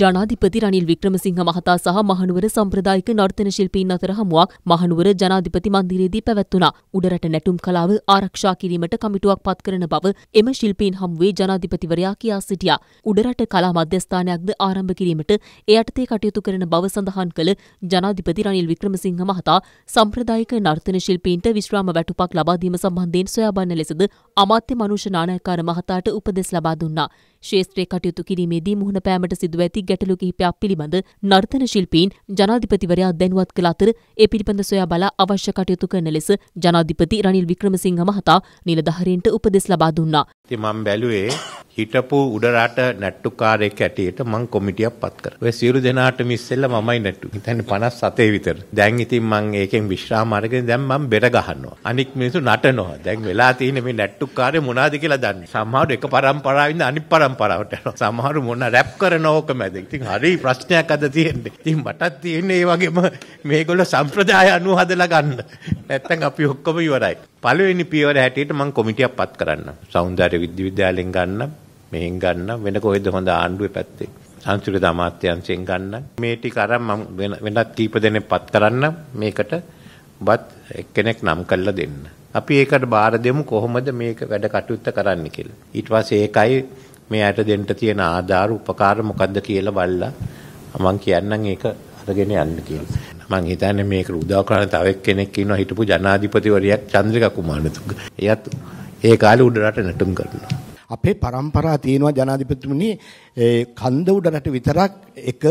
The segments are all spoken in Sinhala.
ජනාධිපති රනිල් වික්‍රමසිංහ මහතා සහ මහනුවර සම්ප්‍රදායික නර්තන ශිල්පීන් අතර හමුවක් මහනුවර ජනාධිපති මන්දිරයේදී පැවැත්වුණා. උඩරට නැටුම් කලාව ආරක්ෂා කිරීමට කමිටුවක් පත් කරන බව එම ශිල්පීන් හමුවේ ජනාධිපතිවරයා කියා සිටියා. උඩරට කලා මධ්‍යස්ථානයක්ද ආරම්භ කිරීමට ඒ යටතේ කටයුතු කරන බව සඳහන් කළ ජනාධිපති රනිල් වික්‍රමසිංහ මහතා සම්ප්‍රදායික නර්තන ශිල්පීන්ට විශ්‍රාම වැටුපක් ලබා දීම සම්බන්ධයෙන් සොයා බන්න ලෙසද අමාත්‍ය මනුෂ්‍ය නානායකාර මහතාට උපදෙස් ලබා දුන්නා. ශේෂ්ත්‍රයේ කටයුතු කිරීමේදී මුහුණ පෑමට සිදුව ඇති ගැටලු කිහිපයක් පිළිබඳ නර්තන ශිල්පීන් ජනාධිපතිවරයා දැනුවත් කළ අතර ඒ පිළිබඳ සොයා බලා අවශ්‍ය කටයුතු කරන ලෙස ජනාධිපති රනිල් වික්‍රමසිංහ මහතා නිලධාරීන්ට උපදෙස් ලබා දුන්නා. ඉතින් මම බැලුවේ හිටපු උඩ රට නැට්ටුකාරයෙක් ඇටියට මං කොමිටියක් පත් කරා. ඔය සියලු දෙනාට මිස්සෙල්ලා මමයි නැට්ටු. ඉතින් 57 විතර. දැන් ඉතින් මං ඒකෙන් විශ්‍රාම අරගෙන දැන් මං බෙර ගහනවා. අනික් මිනිස්සු නටනවා. දැන් වෙලා තියෙන්නේ මේ නැට්ටුකාරය මොනවාද කියලා දන්නේ. සමහරු එක પરම්පරාවෙන් අනිත් પરම්පරාවට යනවා. සමහරු මොන රැප් කරන ඕක මැද. ඉතින් හරි ප්‍රශ්නයක් අද තියෙන්නේ. ඉතින් මටත් තියෙන්නේ ඒ වගේම මේගොල්ලෝ සම්ප්‍රදාය අනුව හදලා ගන්න. නැත්තම් අපි ඔක්කොම ඉවරයි. පළවෙනි පියවර හැටියට මං කොමිටියක් පත් කරන්න. සෞන්දර්ය විද්‍යාලයෙන් ගන්න මෙහෙන් ගන්නම් වෙන කොහෙද හොඳ ආණ්ඩුවේ පැත්තේ. සංස්කෘත අමාත්‍යාංශයෙන් ගන්නම්. මේ ටික අරන් මම වෙනත් කීප දෙනෙක් පත් කරන්නම් මේකට බත් එක්කෙනෙක් නම් කරලා දෙන්න. අපි ඒකට බාර දෙමු කොහොමද මේක වැඩ කටයුත්ත කරන්න කියලා. ඊට පස්සේ ඒකයි මේ ඇට දෙන්න තියෙන ආධාර උපකාර මොකද්ද කියලා බලලා මම කියන්නම් ඒක අරගෙන යන්න කියලා. මං හිතන්නේ මේක උදව් කරන තව එක්කෙනෙක් ඉන්නවා හිටපු ජනාධිපතිවරියක් චන්ද්‍රිකා කුමාරතුංග. එයත් ඒ කාලේ උඩරට නැටුම් කරනවා. අපේ પરම්පරා තියෙනවා ජනාධිපතිතුමනි කන්ද උඩ රට විතරක් එක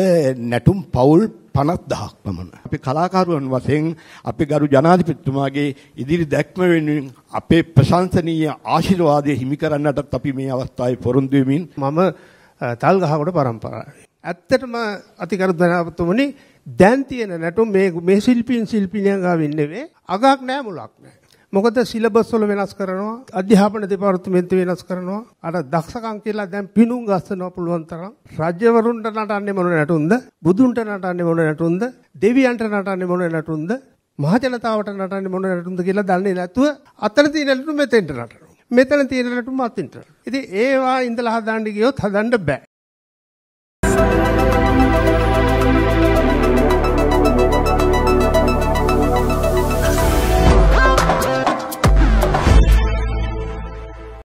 නැටුම් පවුල් 50000ක් පමණ. අපි කලාකරුවන් වශයෙන් අපි ගරු ජනාධිපතිතුමාගේ ඉදිරි දැක්ම වෙනුවෙන් අපේ ප්‍රශංසනීය ආශිර්වාදය හිමි කරන්නටත් අපි මේ අවස්ථාවේ පොරොන්දු වෙමින් මම තල්ගහකොට પરම්පරාවේ. ඇත්තටම අතිකරු ජනාධිපතිතුමනි දැන් තියෙන නැටුම් මේ මේ ශිල්පීන් ශිල්පිනියන් ගාව ඉන්නේ අගක් නෑ මුලක් නෑ. මොකද සිලබස් වල වෙනස් කරනවා, අධ්‍යාපන දෙපාර්තමේන්තුව වෙනස් කරනවා. අර දක්ෂකම් කියලා දැන් පිණුම් ගස්සනවා පුළුවන් තරම්. රජවරුන්ට නටන්නේ මොන නටුන්ද? බුදුන්ට නටන්නේ මොන නටුන්ද? දෙවියන්ට නටන්නේ මොන නටුන්ද? මහජනතාවට නටන්නේ මොන නටුන්ද කියලා දන්නේ නැතුව අතන තියෙන නටුන් මෙතෙන්ට නටනවා. මෙතන තියෙන නටුන් අතින්ට. ඉතින් ඒවා ඉඳලා හදන්න ගියොත් හදන්න බෑ.